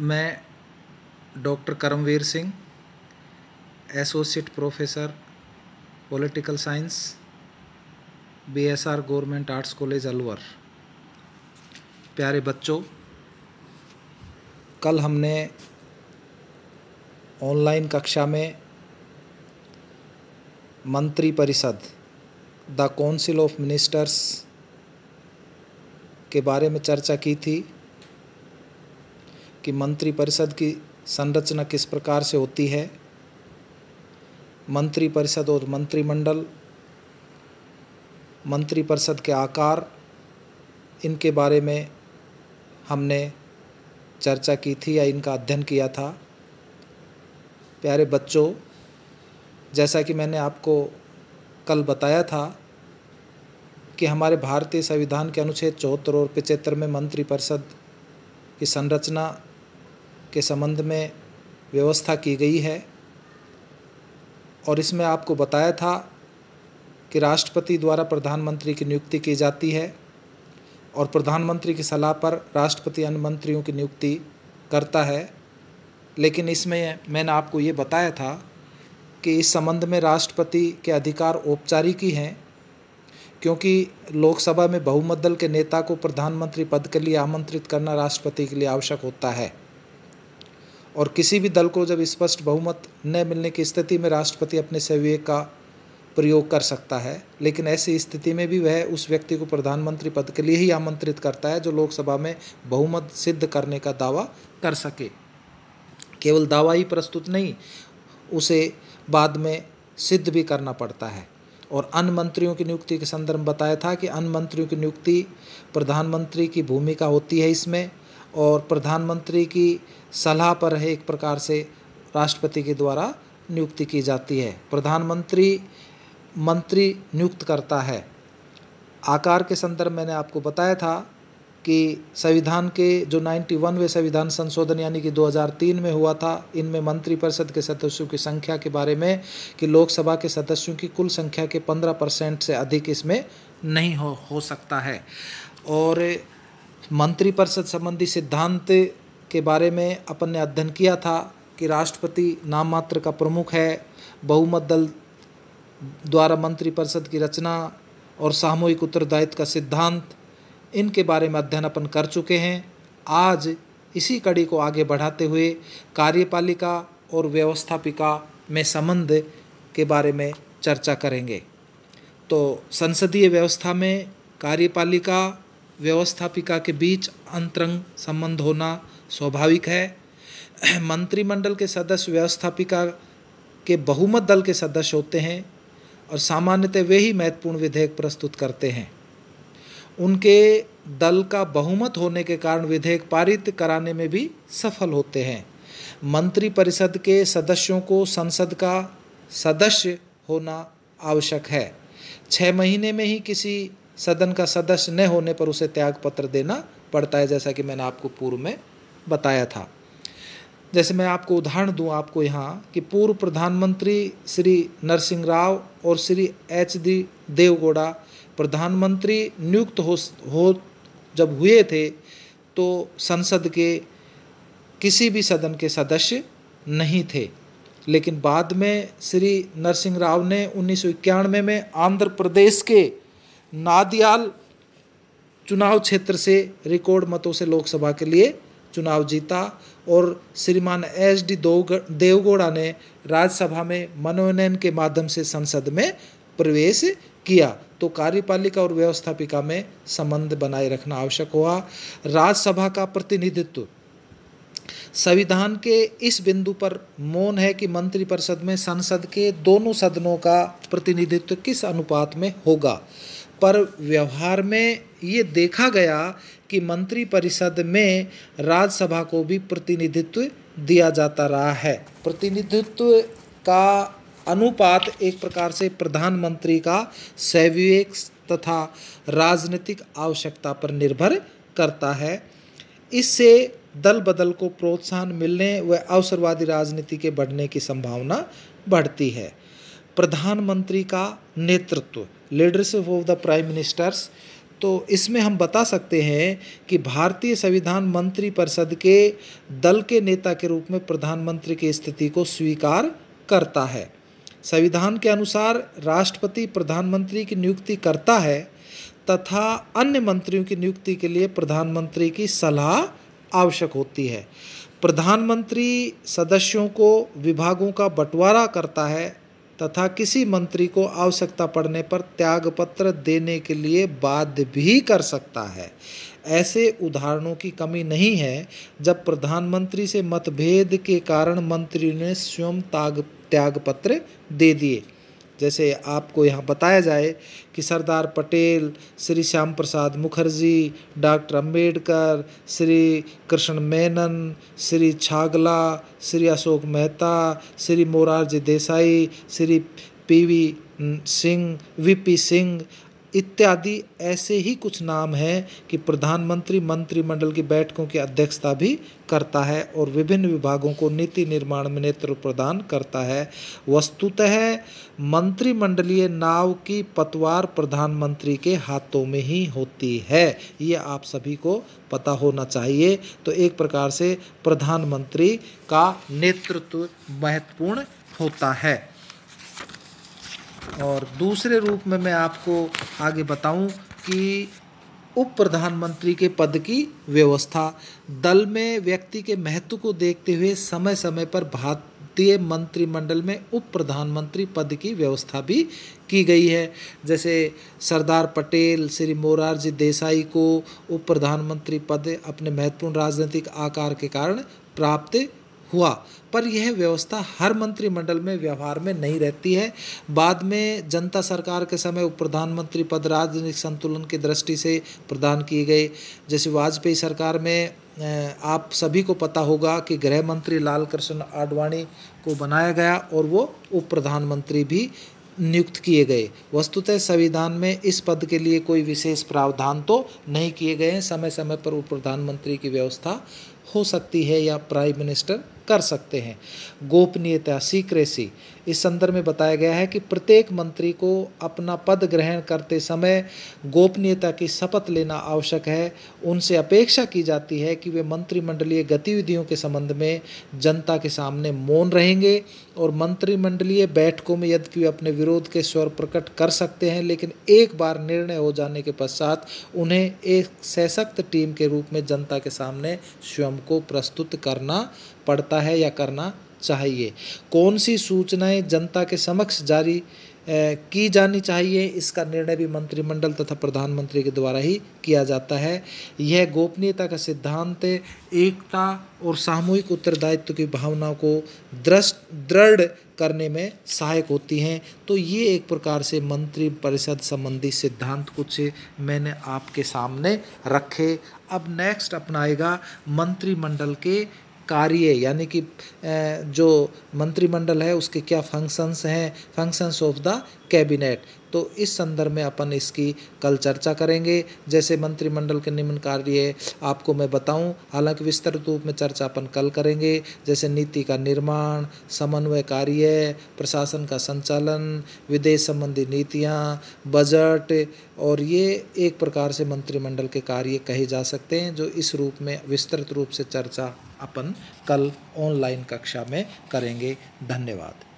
मैं doctor Karamveer Singh associate professor political science BSR government arts college Alwar प्यारे बच्चों कल हमने ऑनलाइन कक्षा में मंत्री परिषद द काउंसिल ऑफ मिनिस्टर्स के बारे में चर्चा की थी कि मंत्रिपरिषद की संरचना किस प्रकार से होती है मंत्रिपरिषद और मंत्रिमंडल मंत्रिपरिषद के आकार इनके बारे में हमने चर्चा की थी या इनका अध्ययन किया था प्यारे बच्चों जैसा कि मैंने आपको कल बताया था कि हमारे भारतीय संविधान के अनुच्छेद चौहत्तर और पिचहत्तर में मंत्रिपरिषद की संरचना के संबंध में व्यवस्था की गई है और इसमें आपको बताया था कि राष्ट्रपति द्वारा प्रधानमंत्री की नियुक्ति की जाती है और प्रधानमंत्री की सलाह पर राष्ट्रपति अन्य मंत्रियों की नियुक्ति करता है लेकिन इसमें मैंने आपको ये बताया था कि इस संबंध में राष्ट्रपति के अधिकार औपचारिक ही हैं क्योंकि लोकसभा में बहुमत दल के नेता को प्रधानमंत्री पद के लिए आमंत्रित करना राष्ट्रपति के लिए आवश्यक होता है और किसी भी दल को जब स्पष्ट बहुमत न मिलने की स्थिति में राष्ट्रपति अपने सेविये का प्रयोग कर सकता है लेकिन ऐसी स्थिति में भी वह उस व्यक्ति को प्रधानमंत्री पद के लिए ही आमंत्रित करता है जो लोकसभा में बहुमत सिद्ध करने का दावा कर सके केवल दावा ही प्रस्तुत नहीं उसे बाद में सिद्ध भी करना पड़ता है और अन्य मंत्रियों की नियुक्ति के संदर्भ में बताया था कि अन्य मंत्रियों की नियुक्ति प्रधानमंत्री की भूमिका होती है इसमें और प्रधानमंत्री की सलाह पर है एक प्रकार से राष्ट्रपति के द्वारा नियुक्ति की जाती है प्रधानमंत्री मंत्री नियुक्त करता है आकार के संदर्भ मैंने आपको बताया था कि संविधान के जो नाइन्टी वे संविधान संशोधन यानी कि 2003 में हुआ था इनमें मंत्रिपरिषद के सदस्यों की संख्या के बारे में कि लोकसभा के सदस्यों की कुल संख्या के 15 परसेंट से अधिक इसमें नहीं हो हो सकता है और मंत्रिपरिषद संबंधी सिद्धांत के बारे में अपन ने अध्ययन किया था कि राष्ट्रपति नाम मात्र का प्रमुख है बहुमत दल द्वारा मंत्रिपरिषद की रचना और सामूहिक उत्तरदायित्व का सिद्धांत इनके बारे में अध्ययन अपन कर चुके हैं आज इसी कड़ी को आगे बढ़ाते हुए कार्यपालिका और व्यवस्थापिका में संबंध के बारे में चर्चा करेंगे तो संसदीय व्यवस्था में कार्यपालिका व्यवस्थापिका के बीच अंतरंग संबंध होना स्वाभाविक है मंत्रिमंडल के सदस्य व्यवस्थापिका के बहुमत दल के सदस्य होते हैं और सामान्यतः वे ही महत्वपूर्ण विधेयक प्रस्तुत करते हैं उनके दल का बहुमत होने के कारण विधेयक पारित कराने में भी सफल होते हैं मंत्रिपरिषद के सदस्यों को संसद का सदस्य होना आवश्यक है छः महीने में ही किसी सदन का सदस्य न होने पर उसे त्याग पत्र देना पड़ता है जैसा कि मैंने आपको पूर्व में बताया था जैसे मैं आपको उदाहरण दूं आपको यहाँ कि पूर्व प्रधानमंत्री श्री नरसिंह राव और श्री एच डी देवगौड़ा प्रधानमंत्री नियुक्त हो हो जब हुए थे तो संसद के किसी भी सदन के सदस्य नहीं थे लेकिन बाद में श्री नरसिंह राव ने उन्नीस में, में आंध्र प्रदेश के नादियाल चुनाव क्षेत्र से रिकॉर्ड मतों से लोकसभा के लिए चुनाव जीता और श्रीमान एस डी देवगौड़ा ने राज्यसभा में मनोनयन के माध्यम से संसद में प्रवेश किया तो कार्यपालिका और व्यवस्थापिका में संबंध बनाए रखना आवश्यक हुआ राज्यसभा का प्रतिनिधित्व संविधान के इस बिंदु पर मौन है कि मंत्रिपरिषद में संसद के दोनों सदनों का प्रतिनिधित्व किस अनुपात में होगा पर व्यवहार में ये देखा गया कि मंत्रिपरिषद में राज्यसभा को भी प्रतिनिधित्व दिया जाता रहा है प्रतिनिधित्व का अनुपात एक प्रकार से प्रधानमंत्री का सैविवेक तथा राजनीतिक आवश्यकता पर निर्भर करता है इससे दल बदल को प्रोत्साहन मिलने व अवसरवादी राजनीति के बढ़ने की संभावना बढ़ती है प्रधानमंत्री का नेतृत्व leadership of the prime ministers तो इसमें हम बता सकते हैं कि भारतीय संविधान मंत्री परिषद के दल के नेता के रूप में प्रधानमंत्री की स्थिति को स्वीकार करता है संविधान के अनुसार राष्ट्रपति प्रधानमंत्री की नियुक्ति करता है तथा अन्य मंत्रियों की नियुक्ति के लिए प्रधानमंत्री की सलाह आवश्यक होती है प्रधानमंत्री सदस्यों को विभागों का बंटवारा करता है तथा किसी मंत्री को आवश्यकता पड़ने पर त्यागपत्र देने के लिए बाध्य भी कर सकता है ऐसे उदाहरणों की कमी नहीं है जब प्रधानमंत्री से मतभेद के कारण मंत्री ने स्वयं त्याग त्यागपत्र दे दिए जैसे आपको यहाँ बताया जाए कि Sardar Patel Shri Shyam Prasad Mukherjee doctor Ambedkar Shri Krishna Menon Shri Chagla Shri Ashok Mehta Shri Morarji Desai Shri PV Singh VP Singh इत्यादि ऐसे ही कुछ नाम हैं कि प्रधानमंत्री मंत्रिमंडल की बैठकों की अध्यक्षता भी करता है और विभिन्न विभागों को नीति निर्माण में नेतृत्व प्रदान करता है वस्तुतः मंत्रिमंडलीय नाव की पतवार प्रधानमंत्री के हाथों में ही होती है ये आप सभी को पता होना चाहिए तो एक प्रकार से प्रधानमंत्री का नेतृत्व महत्वपूर्ण होता है और दूसरे रूप में मैं आपको आगे बताऊं कि उप प्रधानमंत्री के पद की व्यवस्था दल में व्यक्ति के महत्व को देखते हुए समय समय पर भारत भारतीय मंत्रिमंडल में उप प्रधानमंत्री पद की व्यवस्था भी की गई है जैसे सरदार पटेल श्री मोरारजी देसाई को उप प्रधानमंत्री पद अपने महत्वपूर्ण राजनीतिक आकार के कारण प्राप्त हुआ पर यह व्यवस्था हर मंत्रिमंडल में व्यवहार में नहीं रहती है बाद में जनता सरकार के समय उप प्रधानमंत्री पद राजनीतिक संतुलन की दृष्टि से प्रदान किए गए जैसे वाजपेयी सरकार में आप सभी को पता होगा कि गृह मंत्री लाल कृष्ण आडवाणी को बनाया गया और वो उप प्रधानमंत्री भी नियुक्त किए गए वस्तुतः संविधान में इस पद के लिए कोई विशेष प्रावधान तो नहीं किए गए हैं समय समय पर उप प्रधानमंत्री की व्यवस्था हो सकती है या प्राइम मिनिस्टर कर सकते हैं गोपनीयता सीक्रेसी इस संदर्भ में बताया गया है कि प्रत्येक मंत्री को अपना पद ग्रहण करते समय गोपनीयता की शपथ लेना आवश्यक है उनसे अपेक्षा की जाती है कि वे मंत्रिमंडलीय गतिविधियों के संबंध में जनता के सामने मौन रहेंगे और मंत्रिमंडलीय बैठकों में यद्यपि वे अपने विरोध के स्वर प्रकट कर सकते हैं लेकिन एक बार निर्णय हो जाने के पश्चात उन्हें एक सशक्त टीम के रूप में जनता के सामने स्वयं हमको प्रस्तुत करना पड़ता है या करना चाहिए कौन सी सूचनाएं जनता के समक्ष जारी की जानी चाहिए इसका निर्णय भी मंत्रिमंडल तथा प्रधानमंत्री के द्वारा ही किया जाता है यह गोपनीयता का सिद्धांत एकता और सामूहिक उत्तरदायित्व की भावना को दृष्ट दृढ़ करने में सहायक होती हैं तो ये एक प्रकार से मंत्री परिषद संबंधी सिद्धांत कुछ मैंने आपके सामने रखे अब नेक्स्ट अपनाएगा मंत्रिमंडल के कार्य यानी कि जो मंत्रिमंडल है उसके क्या फंक्शंस हैं फंक्शंस ऑफ द कैबिनेट तो इस संदर्भ में अपन इसकी कल चर्चा करेंगे जैसे मंत्रिमंडल के निम्न कार्य आपको मैं बताऊं हालांकि विस्तृत रूप में चर्चा अपन कल करेंगे जैसे नीति का निर्माण समन्वय कार्य प्रशासन का संचालन विदेश संबंधी नीतियाँ बजट और ये एक प्रकार से मंत्रिमंडल के कार्य कहे जा सकते हैं जो इस रूप में विस्तृत रूप से चर्चा अपन कल ऑनलाइन कक्षा में करेंगे धन्यवाद